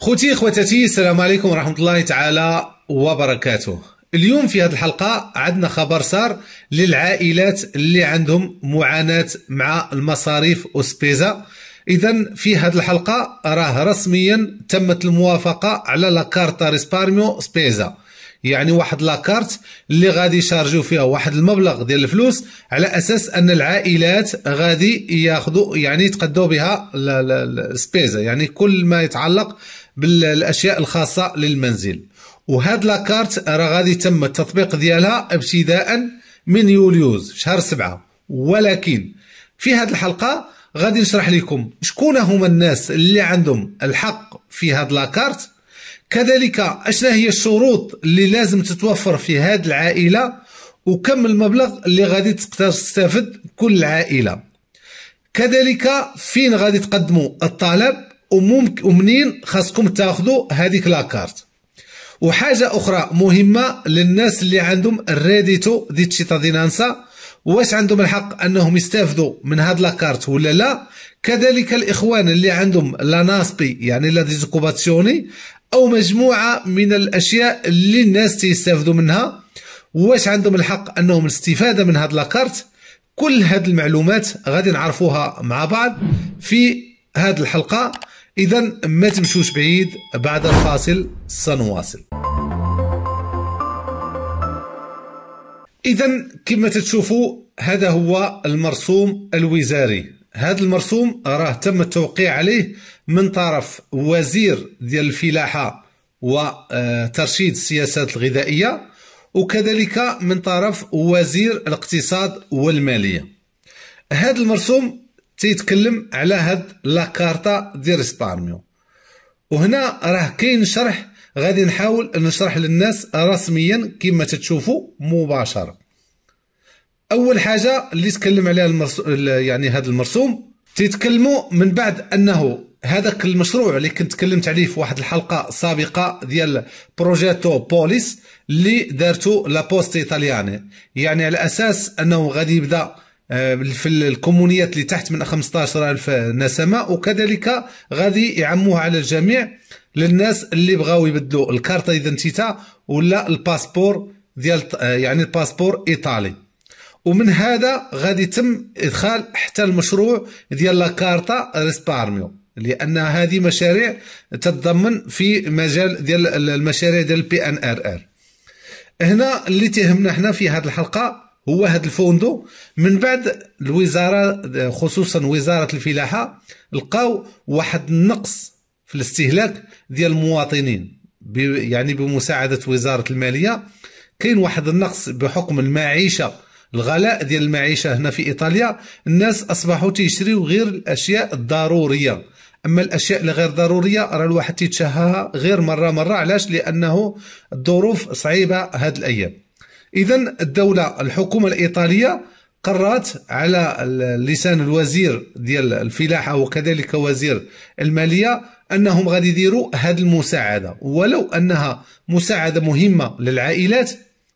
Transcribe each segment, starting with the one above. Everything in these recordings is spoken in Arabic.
خوتي خواتاتي السلام عليكم ورحمة الله تعالى وبركاته اليوم في هذه الحلقة عندنا خبر صار للعائلات اللي عندهم معاناة مع المصاريف وسبيزا إذا في هذه الحلقة راه رسميا تمت الموافقة على لاكارتا ريسبارميو سبيزا يعني واحد لاكارت اللي غادي يشارجيو فيها واحد المبلغ ديال الفلوس على اساس ان العائلات غادي ياخذوا يعني يتقدوا بها السبيزا يعني كل ما يتعلق بالاشياء الخاصه للمنزل وهاد لاكارت راه غادي يتم التطبيق ديالها ابتداء من يوليوز شهر سبعة ولكن في هذه الحلقه غادي نشرح لكم شكون هما الناس اللي عندهم الحق في هاد لاكارت كذلك اشنا هي الشروط اللي لازم تتوفر في هاد العائله وكم المبلغ اللي غادي تستافد كل عائله كذلك فين غادي تقدموا الطلب وممكن ومنين خاصكم تاخذوا هذيك لاكارت وحاجه اخرى مهمه للناس اللي عندهم الريديتو دي تشيتادينانسا واش عندهم الحق انهم يستافدوا من هاد لاكارت ولا لا كذلك الاخوان اللي عندهم لا ناسبي يعني لا ديزوكوباسيوني او مجموعه من الاشياء اللي الناس تيستافدوا منها واش عندهم الحق انهم الاستفاده من هاد لاكارت كل هاد المعلومات غادي نعرفوها مع بعض في هاد الحلقه إذا ما تمشوش بعيد بعد الفاصل سنواصل إذا كما تتشوفوا هذا هو المرسوم الوزاري هذا المرسوم راه تم التوقيع عليه من طرف وزير ديال الفلاحة وترشيد آه، السياسات الغذائية وكذلك من طرف وزير الاقتصاد والمالية هذا المرسوم تيتكلم على هاد لاكارتا ديال سبارميو وهنا راه كاين شرح غادي نحاول نشرح للناس رسميا كما تتشوفوا مباشره اول حاجه اللي تكلم عليها المرس... يعني هذا المرسوم تيتكلموا من بعد انه هذاك المشروع اللي كنت تكلمت عليه في واحد الحلقه سابقه ديال بروجيتو بوليس اللي دارته لابوست ايطالياني يعني على اساس انه غادي يبدا آه، في الكومونيات اللي تحت من 15000 نسمه وكذلك غادي يعموها على الجميع للناس اللي بغاو يبدلوا الكارت ايدنتيتا ولا الباسبور ديال آه، يعني الباسبور ايطالي ومن هذا غادي يتم ادخال حتى المشروع ديال لا كارتا ريسبارميو لان هذه مشاريع تتضمن في مجال ديال المشاريع ديال البي ان ار ار هنا اللي تهمنا حنا في هذه الحلقه هو هذا الفوندو من بعد الوزاره خصوصا وزاره الفلاحه لقاو واحد النقص في الاستهلاك ديال المواطنين يعني بمساعده وزاره الماليه كاين واحد النقص بحكم المعيشه الغلاء ديال المعيشه هنا في ايطاليا الناس اصبحوا تيشريو غير الاشياء الضروريه اما الاشياء اللي غير ضروريه راه الواحد تيتشهاها غير مره مره علاش لانه الظروف صعيبه هاد الايام اذا الدوله الحكومه الايطاليه قررت على لسان الوزير ديال الفلاحه وكذلك وزير الماليه انهم غادي يديروا هذه المساعده ولو انها مساعده مهمه للعائلات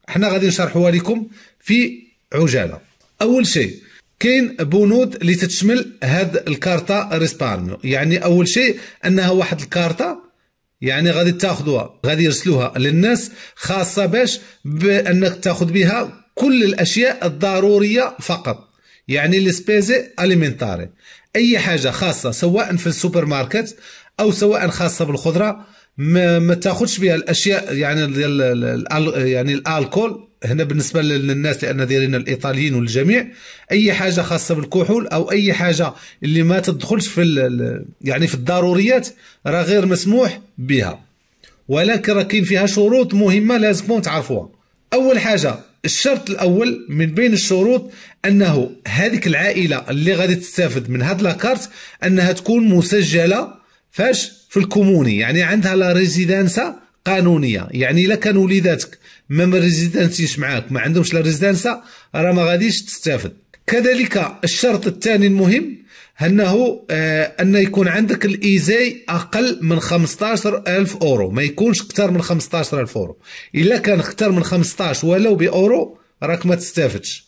حنا غادي نشرحوها لكم في عجاله اول شيء كاين بنود اللي تتشمل هاد الكارتا ريسبان يعني اول شيء انها واحد الكارتا يعني غادي تاخذوها غادي يرسلوها للناس خاصه باش بانك تاخذ بها كل الاشياء الضروريه فقط يعني لي سبيزي اليمنتاري اي حاجه خاصه سواء في السوبر ماركت او سواء خاصه بالخضره ما, ما تاخذش بها الاشياء يعني ديال يعني الالكول هنا بالنسبه للناس لان دايرين الايطاليين والجميع اي حاجه خاصه بالكحول او اي حاجه اللي ما تدخلش في يعني في الضروريات راه غير مسموح بها ولكن راه كاين فيها شروط مهمه لازمكم تعرفوها اول حاجه الشرط الاول من بين الشروط انه هذيك العائله اللي غادي تستافد من هاد لاكارت انها تكون مسجله فاش في الكوموني يعني عندها لا ريزيدانسا قانونيه يعني الا كان وليداتك ميم ريزيدانسيش معاك ما عندهمش لا ريزيدانسا راه ما غاديش تستافد كذلك الشرط الثاني المهم انه آه ان يكون عندك الايزاي اقل من 15000 اورو ما يكونش اكثر من 15000 اورو الا كان اكثر من 15 ولو باورو راك ما تستافدش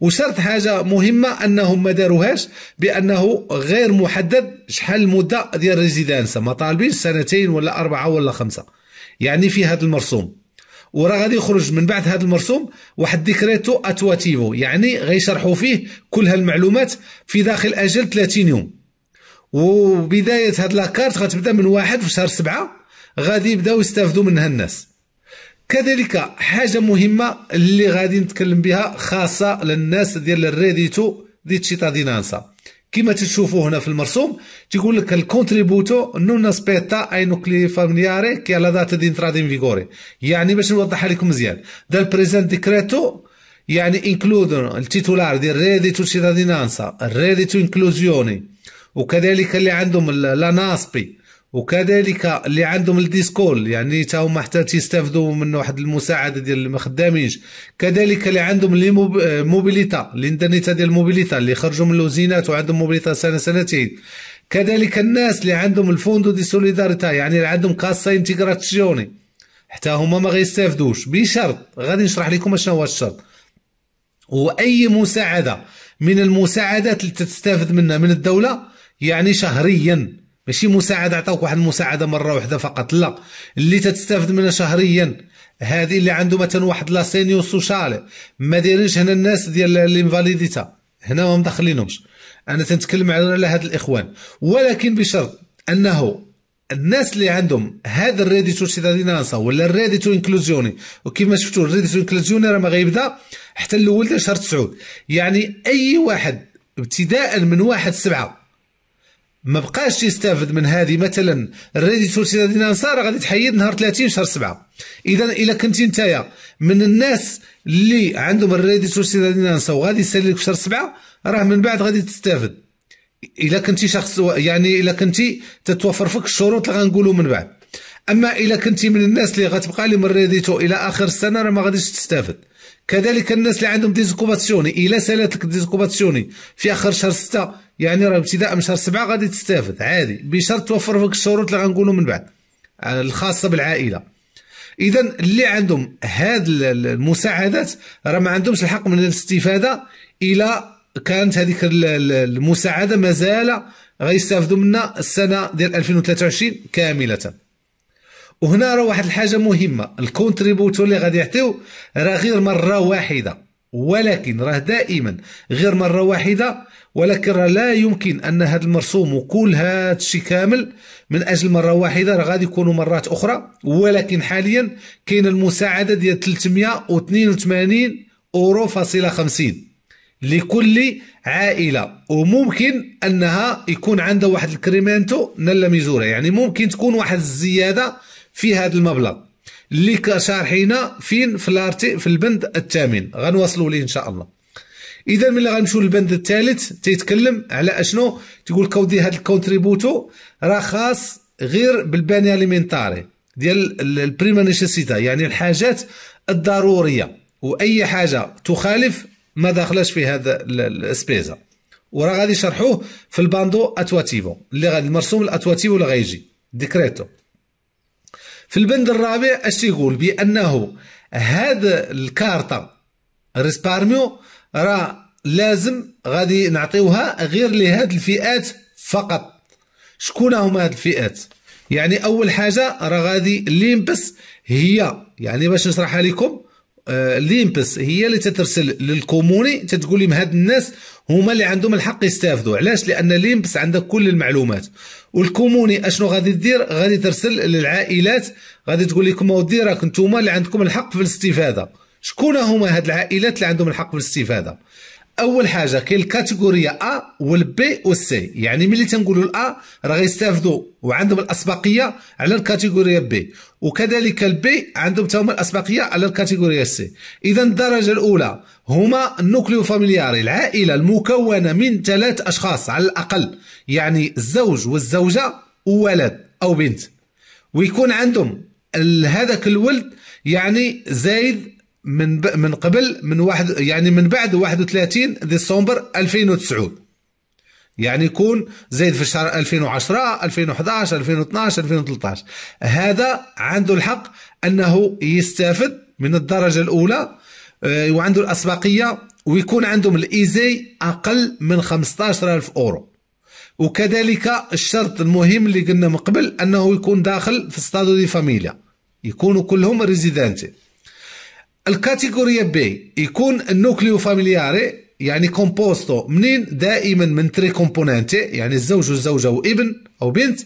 وشرط حاجه مهمه انهم ما داروهاش بانه غير محدد شحال المده ديال الريزيدانسا ما طالبينش سنتين ولا اربعه ولا خمسه يعني في هذا المرسوم وراه غادي يخرج من بعد هذا المرسوم واحد ديكريتو اتواتيفو يعني غيشرحوا فيه كل هالمعلومات في داخل اجل 30 يوم وبدايه هاد لاكارت غتبدا من واحد في شهر سبعة غادي يبداو يستافدوا منها الناس كذلك حاجه مهمه اللي غادي نتكلم بها خاصه للناس ديال الريديتو دي دينانسا كما تشوفوا هنا في المرسوم تيقول لك الكونتريبوتو نون سبيتا اي نوكلي فاميلياري كي على ذات دي انترا ان فيغوري يعني باش نوضحها لكم مزيان ذا البريزنت ديكريتو يعني انكلود التيتولار ديال سيتادينانسا ريدي تو انكلوزيوني وكذلك اللي عندهم لا ناسبي وكذلك اللي عندهم الديسكول يعني تا هما حتى تيستافدوا من واحد المساعده ديال اللي ما خدامينش كذلك اللي عندهم لي موبيليتا الاندانيتا ديال الموبيليتا اللي خرجوا من اللوزينات وعندهم موبيليتا سنه سنتين كذلك الناس اللي عندهم الفوندو دي سوليداريتا يعني اللي عندهم كاسا انتيغراسيوني حتى هما ما غيستافدوش بشرط غادي نشرح لكم اشنو هو الشرط واي مساعده من المساعدات اللي تستافد منها من الدوله يعني شهريا ماشي مساعده عطاوك واحد المساعده مره واحده فقط لا اللي تتستافد منها شهريا هذه اللي عنده مثلا واحد لا سينيو سوشال ما دايرينش هنا الناس ديال الانفاليديتا هنا ما مدخلينهمش انا تنتكلم على هاد الاخوان ولكن بشرط انه الناس اللي عندهم هذا الريدي تو سيتادينانسا ولا الريدي تو انكلوزيوني وكما شفتوا الريدي تو انكلوزيوني راه ما غيبدا حتى الاول ديال شهر 9 يعني اي واحد ابتداء من واحد سبعة ما بقاش يستافد من هذه مثلا الريدي سوسي دينا نصارى غادي تحيد نهار 30 شهر 7 اذا الا كنتي نتايا من الناس اللي عندهم الريدي سوسي دينا نصا وغادي يساليك في شهر 7 راه من بعد غادي تستافد الا كنتي شخص يعني الا كنتي تتوفر فيك الشروط اللي غنقولوا من بعد اما الا كنتي من الناس اللي غتبقى لي من ريديتو الى اخر السنه راه ما غاديش تستافد كذلك الناس اللي عندهم ديزكوباسيوني الا لك ديزكوباسيوني في اخر شهر 6 يعني راه ابتداء من شهر سبعة غادي تستافد عادي بشرط توفر فيك الشروط اللي غنقولوا من بعد الخاصه بالعائله اذا اللي عندهم هاد المساعدات راه ما عندهمش الحق من الاستفاده الى كانت هذيك المساعده مازال غيستافدوا منها السنه ديال 2023 كامله وهنا راه واحد الحاجه مهمه الكونتريبيوتور اللي غادي يعطيو راه غير مره واحده ولكن راه دائما غير مرة واحدة ولكن راه لا يمكن أن هذا المرسوم وكل هذا الشيء كامل من أجل مرة واحدة راه غادي يكونوا مرات أخرى ولكن حاليا كاين المساعدة ديال 382 أورو فاصلة 50 لكل عائلة وممكن أنها يكون عندها واحد الكريمانتو نلا ميزورة يعني ممكن تكون واحد الزيادة في هذا المبلغ اللي شارحينا فين في الارتي في البند الثامن غنواصلوا ليه ان شاء الله اذا ملي غنمشيو للبند الثالث تيتكلم على اشنو تيقول لك ودي هذا الكونتريبوتو راه خاص غير بالباني اليمنتاري ديال البريما نيسيتا يعني الحاجات الضروريه واي حاجه تخالف ما داخلاش في هذا السبيزا وراه غادي يشرحوه في الباندو اتواتيفو اللي غادي المرسوم الاتواتيفو اللي غيجي ديكريتو في البند الرابع اش يقول بانه هذا الكارطه ريسبارميو راه لازم غادي نعطيوها غير لهاد الفئات فقط شكون هما هاد الفئات يعني اول حاجه راه غادي ليمبس هي يعني باش نشرحها لكم آه ليمبس هي اللي تترسل للكوموني تتقول لهم هاد الناس هما اللي عندهم الحق يستافدوا علاش لان ليمبس عندها كل المعلومات والكوموني اشنو غادي دير غادي ترسل للعائلات غادي تقول لكم اودي راك نتوما اللي عندكم الحق في الاستفاده شكون هما هاد العائلات اللي عندهم الحق في الاستفاده اول حاجه كاين الكاتيجوريا ا والبي والسي يعني ملي تنقولوا الا راه غيستافدوا وعندهم الاسبقيه على الكاتيجوريا بي وكذلك البي عندهم تا هما الاسبقيه على الكاتيجوريا سي اذا الدرجه الاولى هما النوكليو فاميلياري العائله المكونه من ثلاث اشخاص على الاقل يعني الزوج والزوجه وولد او بنت ويكون عندهم هذاك الولد يعني زايد من من قبل من واحد يعني من بعد 31 ديسمبر 2009 يعني يكون زايد في الشهر 2010 2011 2012 2013 هذا عنده الحق انه يستافد من الدرجه الاولى آه، وعنده الاسبقيه ويكون عندهم الايزي اقل من 15000 اورو وكذلك الشرط المهم اللي قلنا من قبل انه يكون داخل في ستادو دي فاميليا يكونوا كلهم ريزيدانتي الكاتيجوريا بي يكون النوكليو فاميلياري يعني كومبوستو منين دائما من تري كومبوننتي يعني الزوج والزوجه وابن او بنت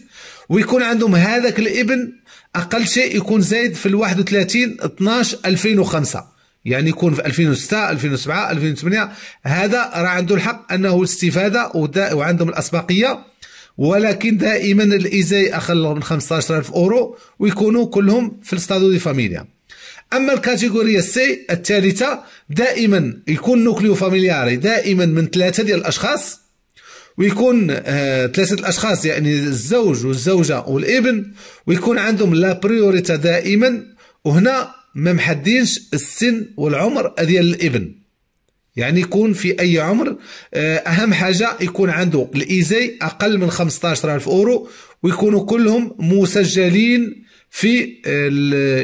ويكون عندهم هذاك الابن اقل شيء يكون زايد في ال 31 12 2005 يعني يكون في 2006 2007 2008 هذا راه عنده الحق انه الاستفاده وعندهم الاسبقيه ولكن دائما الازاي اقل من 15000 اورو ويكونوا كلهم في الاستادو دي فاميليا اما الكاتيجوريا سي الثالثه دائما يكون نوكليو فاميلياري دائما من ثلاثه ديال الاشخاص ويكون آه، ثلاثه الاشخاص يعني الزوج والزوجه والابن ويكون عندهم لا بريوريتا دائما وهنا ما محدينش السن والعمر ديال الابن يعني يكون في اي عمر آه، اهم حاجه يكون عنده الايزي اقل من 15000 اورو ويكونوا كلهم مسجلين في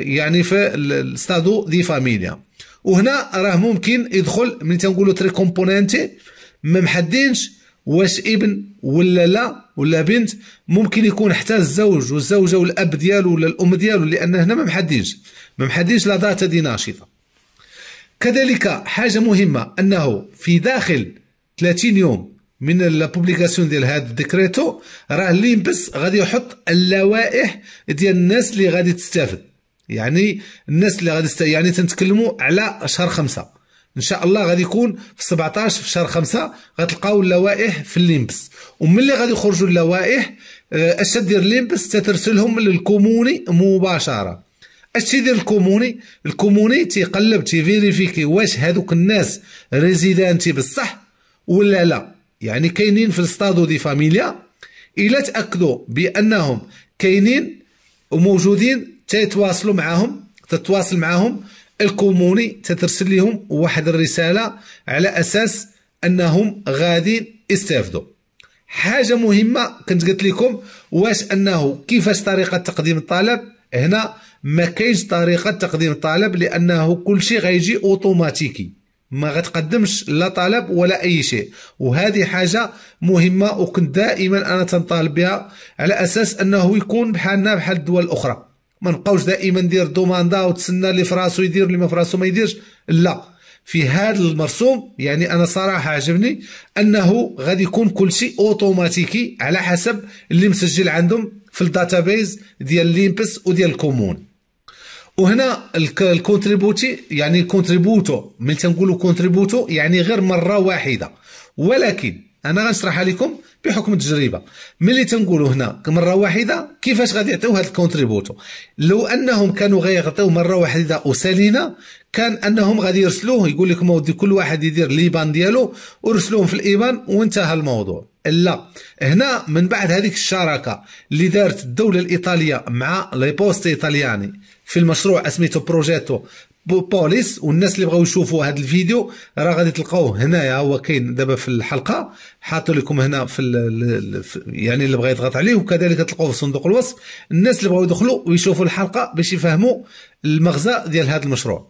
يعني في الستادو دي فاميليا وهنا راه ممكن يدخل ملي تنقولوا تري كومبوننتي ما محدينش واش ابن ولا لا ولا بنت ممكن يكون حتى الزوج والزوجه والاب ديالو ولا الام ديالو لان هنا ما محدينش ما محدينش لا داتا دي ناشطه كذلك حاجه مهمه انه في داخل 30 يوم من لابوبليكاسيون ديال هذا الديكريتو راه لينبس غادي يحط اللوائح ديال الناس اللي غادي تستافد يعني الناس اللي غادي تستافد يعني تنتكلموا على شهر خمسة ان شاء الله غادي يكون في 17 في شهر خمسة غتلقاو اللوائح في الليمبس وملي غادي يخرجوا اللوائح آه، اش تدير الليمبس تترسلهم للكوموني مباشره اش تيدير الكوموني الكوموني تيقلب تيفيريفيكي واش هذوك الناس ريزيدانتي بصح ولا لا يعني كاينين في الستادو دي فاميليا الا تاكدوا بانهم كاينين وموجودين تيتواصلوا معاهم تتواصل معاهم الكوموني تترسل لهم واحد الرساله على اساس انهم غادي يستافدوا حاجه مهمه كنت قلت لكم واش انه كيفاش طريقه تقديم الطلب هنا ما كاينش طريقه تقديم طلب لانه كل شيء غيجي اوتوماتيكي ما غتقدمش لا طلب ولا اي شيء وهذه حاجه مهمه وكنت دائما انا تنطالب بها على اساس انه يكون بحالنا بحال الدول الاخرى ما نبقاوش دائما ندير دوماندا وتسنى اللي فراسو يدير اللي ما فراسو ما يديرش لا في هذا المرسوم يعني انا صراحه عجبني انه غادي يكون كل شيء اوتوماتيكي على حسب اللي مسجل عندهم في الداتابيز ديال ليمبس وديال الكومون وهنا الكونتريبوتي يعني كونتريبوتو ملي تنقولوا كونتريبوتو يعني غير مره واحده ولكن انا غنشرحها لكم بحكم التجربه ملي تنقولوا هنا مره واحده كيفاش غادي يعطيو هذا الكونتريبوتو لو انهم كانوا غيعطيو مره واحده وسالينا كان انهم غادي يرسلوه يقول لكم اودي كل واحد يدير ليبان ديالو ورسلوهم في الايبان وانتهى الموضوع لا هنا من بعد هذيك الشراكه اللي دارت الدوله الايطاليه مع لي بوست ايطالياني في المشروع اسميته بروجيتو بوليس والناس اللي بغاو يشوفوا هذا الفيديو راه غادي تلقاوه هنايا هو كاين دابا في الحلقه حاط لكم هنا في يعني اللي بغى يضغط عليه وكذلك تلقاوه في صندوق الوصف الناس اللي بغاو يدخلوا ويشوفوا الحلقه باش يفهموا المغزى ديال هذا المشروع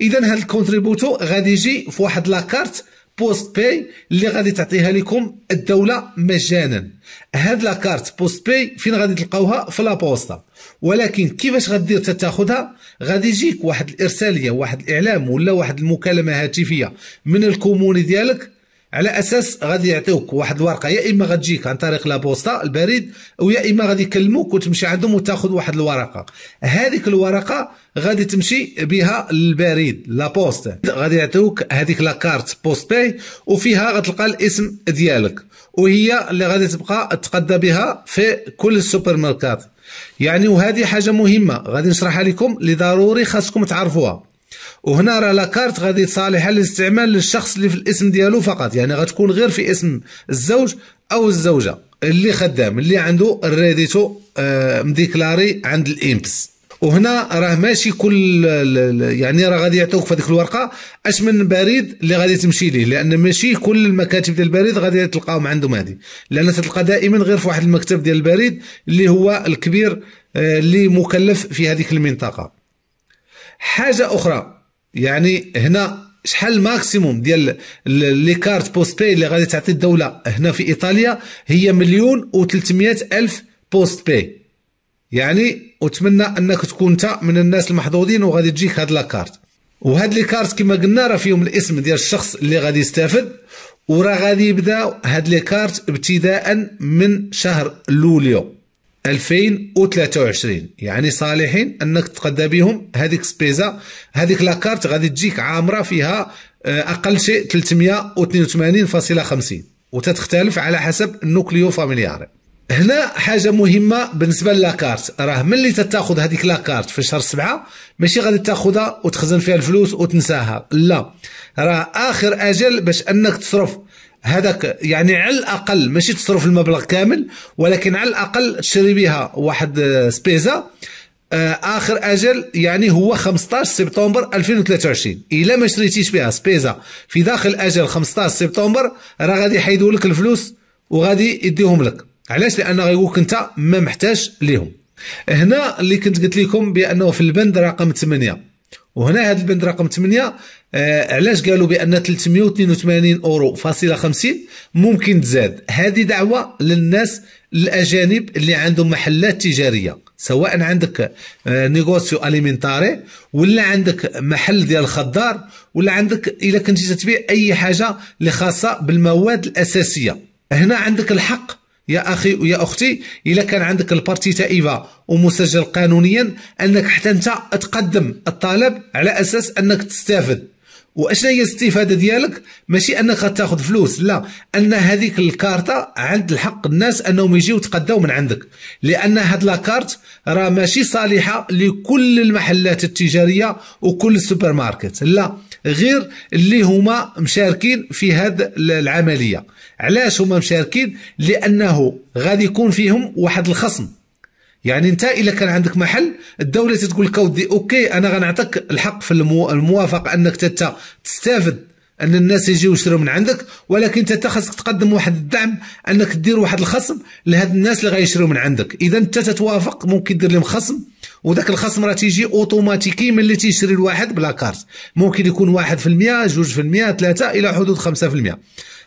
اذا هذا الكونتريبوتو غادي يجي في واحد لاكارت بوست باي اللي غادي تعطيها لكم الدوله مجانا هاد لاكارت بوست باي فين غادي تلقاوها في لابوستا ولكن كيفاش غدير حتى تاخذها غادي يجيك واحد الارساليه واحد الاعلام ولا واحد المكالمه هاتفيه من الكوموني ديالك على اساس غادي يعطيوك واحد الورقه يا اما غتجيك عن طريق لابوستا البريد او يا اما غادي يكلموك وتمشي عندهم وتاخذ واحد الورقه هذيك الورقه غادي تمشي بها للبريد لابوست غادي يعطيوك هذيك لاكارت بوست باي وفيها غتلقى الاسم ديالك وهي اللي غادي تبقى تقدى بها في كل السوبر ماركت يعني وهذه حاجه مهمه غادي نشرحها لكم لضروري خاصكم تعرفوها وهنا راه لاكارت غادي صالحه للاستعمال للشخص اللي في الاسم ديالو فقط يعني غتكون غير في اسم الزوج او الزوجه اللي خدام اللي عنده الريديتو آه، مديكلاري عند الامبس وهنا راه ماشي كل يعني راه غادي يعطيوك في هذيك الورقه اش من بريد اللي غادي تمشي ليه لان ماشي كل المكاتب ديال البريد غادي تلقاهم عندهم هذه لان تلقى دائما غير في واحد المكتب ديال البريد اللي هو الكبير آه، اللي مكلف في هذيك المنطقه حاجه اخرى يعني هنا شحال الماكسيموم ديال لي كارت بوست باي اللي غادي تعطي الدوله هنا في ايطاليا هي مليون و300 الف بوست باي يعني اتمنى انك تكون انت من الناس المحظوظين وغادي تجيك هاد لاكارت وهاد لي كارت كما قلنا راه فيهم الاسم ديال الشخص اللي غادي يستافد وراه غادي يبدا هاد لي كارت ابتداء من شهر لوليو 2023 يعني صالحين انك تقدى بهم هذيك سبيزا هذيك لاكارت غادي تجيك عامره فيها آه، اقل شيء 382.50 وتتختلف على حسب النوكليو فاميلياري هنا حاجه مهمه بالنسبه للاكارت راه ملي تتاخذ هذيك لاكارت في شهر سبعة ماشي غادي تاخذها وتخزن فيها الفلوس وتنساها لا راه اخر اجل باش انك تصرف هذاك يعني على الاقل ماشي تصرف المبلغ كامل ولكن على الاقل تشري بها واحد آه، سبيزا آه، اخر اجل يعني هو 15 سبتمبر 2023 الا ما شريتيش بها سبيزا في داخل اجل 15 سبتمبر راه غادي يحيدوا لك الفلوس وغادي يديهم لك علاش لان غيقولك انت ما محتاج ليهم هنا اللي كنت قلت لكم بانه في البند رقم 8 وهنا هذا البند رقم 8 آه علاش قالوا بان 382 اورو فاصله 50 ممكن تزاد هذه دعوه للناس الاجانب اللي عندهم محلات تجاريه سواء عندك آه نيغوسيو اليمنتاري ولا عندك محل ديال الخضار ولا عندك الا كنتي تبيع اي حاجه اللي خاصه بالمواد الاساسيه هنا عندك الحق يا اخي ويا اختي الا كان عندك البارتي تائبه ومسجل قانونيا انك حتى انت تقدم الطلب على اساس انك تستافد واشنا هي الاستفاده ديالك ماشي انك تاخذ فلوس لا ان هذيك الكارتة عند الحق الناس انهم يجيو يتقداو من عندك لان هاد لاكارت راه ماشي صالحه لكل المحلات التجاريه وكل السوبر ماركت لا غير اللي هما مشاركين في هذه العمليه علاش هما مشاركين لانه غادي يكون فيهم واحد الخصم يعني انت الا كان عندك محل الدوله تقول لك اودي اوكي انا غنعطيك الحق في الموافقه انك تتا تستافد ان الناس يجيو يشريو من عندك ولكن انت خاصك تقدم واحد الدعم انك دير واحد الخصم لهاد الناس اللي غيشريو من عندك اذا انت تتوافق ممكن دير لهم خصم وذاك الخصم راه تيجي اوتوماتيكي ملي تيشري الواحد بلا كارت ممكن يكون 1% 2% 3 الى حدود 5%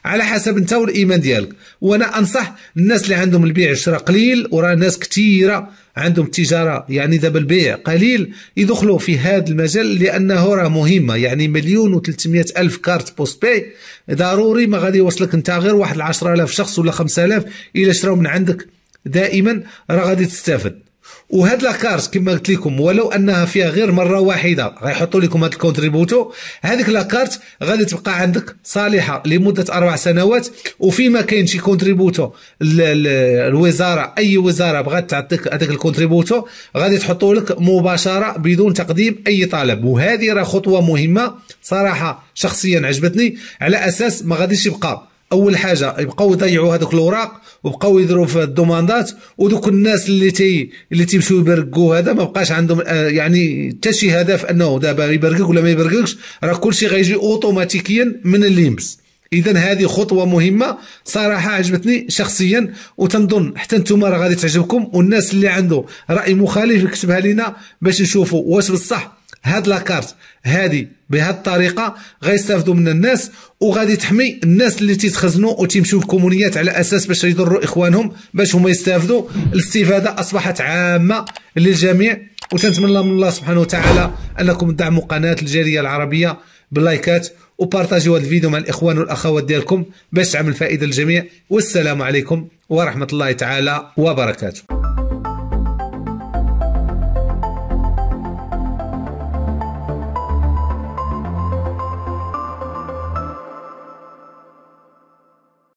على حسب انت والايمان ديالك وانا انصح الناس اللي عندهم البيع والشراء قليل وراه ناس كثيره عندهم التجاره يعني دابا البيع قليل يدخلوا في هذا المجال لانه راه مهمه يعني مليون و300 الف كارت بوست باي ضروري ما غادي يوصلك انت غير واحد 10000 شخص ولا 5000 الا شراو من عندك دائما راه غادي تستافد وهاد لاكارت كما قلت لكم ولو انها فيها غير مره واحده غيحطوا لكم هاد الكونتريبوتو هذيك لاكارت غادي تبقى عندك صالحه لمده اربع سنوات وفيما كاين شي كونتريبوتو الوزاره اي وزاره بغات تعطيك هذاك الكونتريبوتو غادي تحطوا لك مباشره بدون تقديم اي طلب وهذه راه خطوه مهمه صراحه شخصيا عجبتني على اساس ما غاديش يبقى اول حاجه يبقاو يضيعوا هذوك الاوراق وبقاو يديروا في الدوماندات ودوك الناس اللي تي اللي تيمشيو يبرقوا هذا ما بقاش عندهم آه، يعني حتى شي هدف انه دابا يبرقك ولا ما يبرقكش راه كلشي غيجي اوتوماتيكيا من الليمبس اذا هذه خطوه مهمه صراحه عجبتني شخصيا وتنظن حتى نتوما راه غادي تعجبكم والناس اللي عنده راي مخالف يكتبها لنا باش نشوفوا واش بصح هاد لاكارت هادي بهاد الطريقه غيستافدوا منها الناس وغادي تحمي الناس اللي تيتخزنوا وتيمشيو للكومونيات على اساس باش يضروا اخوانهم باش هما يستافدوا الاستفاده اصبحت عامه للجميع وتنتمنى من الله سبحانه وتعالى انكم تدعموا قناه الجاليه العربيه باللايكات وبارطاجيو هذا الفيديو مع الاخوان والاخوات ديالكم باش تعمل فائده للجميع والسلام عليكم ورحمه الله تعالى وبركاته